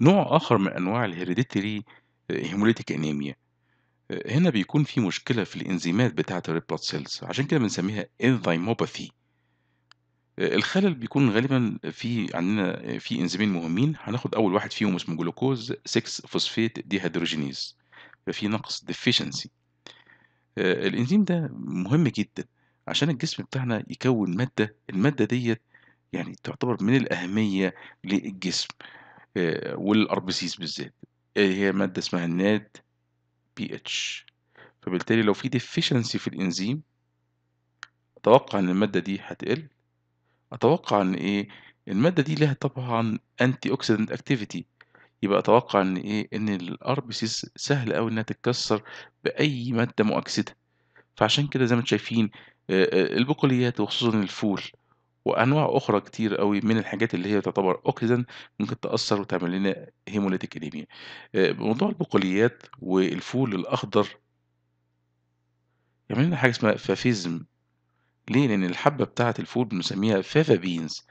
نوع آخر من أنواع الهيريديتري hemolytic anemia هنا بيكون في مشكلة في الإنزيمات بتاعة الريد بلاد سيلز عشان كده بنسميها انزيموباثي الخلل بيكون غالبا في عندنا في انزيمين مهمين هناخد أول واحد فيهم اسمه جلوكوز 6 فوسفيت ديهيدروجينيز يبقى في نقص deficiency الإنزيم ده مهم جدا عشان الجسم بتاعنا يكون مادة المادة ديت يعني تعتبر من الأهمية للجسم والار بي سيز بالذات آه، هي ماده اسمها الناد بي اتش فبالتالي لو في ديفيشنسي في الانزيم اتوقع ان الماده دي هتقل اتوقع ان ايه الماده دي لها طبعا انتي اوكسيدنت اكتيفيتي يبقى اتوقع ان ايه ان الار بي سيز سهل قوي انها تتكسر باي ماده مؤكسده فعشان كده زي ما انتم شايفين آه، آه، البقوليات وخصوصا الفول وأنواع أخرى كتير قوي من الحاجات اللي هي تعتبر اوكسجين ممكن تأثر وتعمل لنا هيموليتيك أنيميا آه، موضوع البقوليات والفول الأخضر يعمل لنا حاجة اسمها فافيزم ليه؟ لأن الحبة بتاعة الفول بنسميها فافا بينز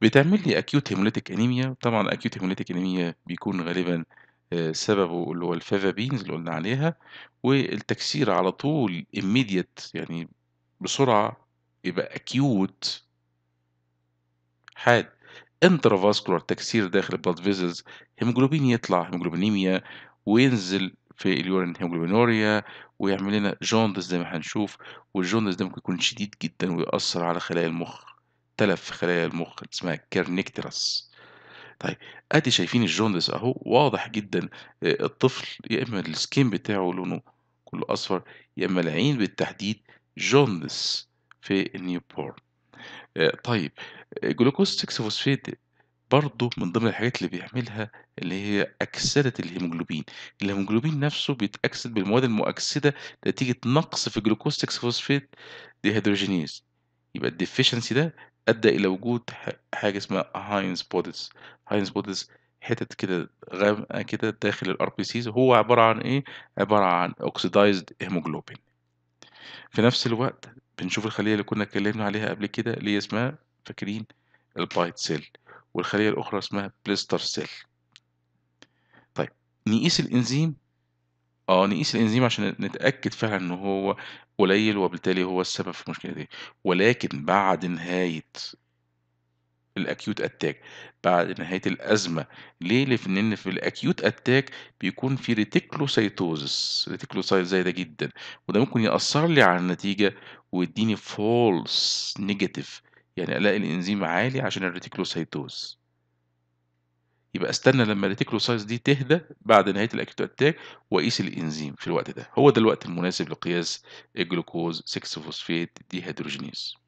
بتعمل لي أكيوت هيموليتيك أنيميا طبعا أكيوت هيموليتيك أنيميا بيكون غالبا آه، سببه اللي هو الفافا بينز اللي قلنا عليها والتكسير على طول immediate يعني بسرعة يبقى أكيوت حاد انترافاسكولار تكسير داخل البلد فيزلز هيموجلوبين يطلع هيموجلوبينيميا وينزل في اليورين هيموجلوبينوريا ويعمل لنا جوندس زي ما هنشوف والجوندس ده ممكن يكون شديد جدا ويأثر على خلايا المخ تلف في خلايا المخ اسمها كيرنيكترس طيب ادي شايفين الجوندس اهو واضح جدا آه، الطفل يا اما السكين بتاعه لونه كله اصفر يا اما العين بالتحديد جوندس في النيوبورن آه، طيب جلوكوز 6 فوسفيت برضه من ضمن الحاجات اللي بيعملها اللي هي أكسدة الهيموجلوبين الهيموجلوبين نفسه بيتأكسد بالمواد المؤكسدة نتيجة نقص في جلوكوز 6 فوسفات ديهيدروجينيز يبقى الديفيشنسي ده أدى إلى وجود حاجة اسمها هاينز بودس هاينز بودس حتت كده غامقة كده داخل الار بي سيز هو عبارة عن إيه؟ عبارة عن اوكسيدايزد هيموجلوبين في نفس الوقت بنشوف الخلية اللي كنا اتكلمنا عليها قبل كده اللي هي اسمها فاكرين البايت سيل والخلية الأخرى اسمها بليستر سيل طيب نقيس الإنزيم اه نقيس الإنزيم عشان نتأكد فعلا إن هو قليل وبالتالي هو السبب في المشكلة دي ولكن بعد نهاية الأكيوت أتاك بعد نهاية الأزمة ليه؟ لأن في الأكيوت أتاك بيكون في ريتيكلوسايتوزس ريتيكلوسايت زايدة جدا وده ممكن يأثر لي على النتيجة ويديني فولس نيجاتيف يعني ألاقي الإنزيم عالي عشان الريتيكلوسايتوز يبقى استنى لما الريتيكلوسايز دي تهدى بعد نهايه الاكيوت اتاك واقيس الانزيم في الوقت ده هو ده الوقت المناسب لقياس الجلوكوز 6 فوسفات دي هيدروجينيز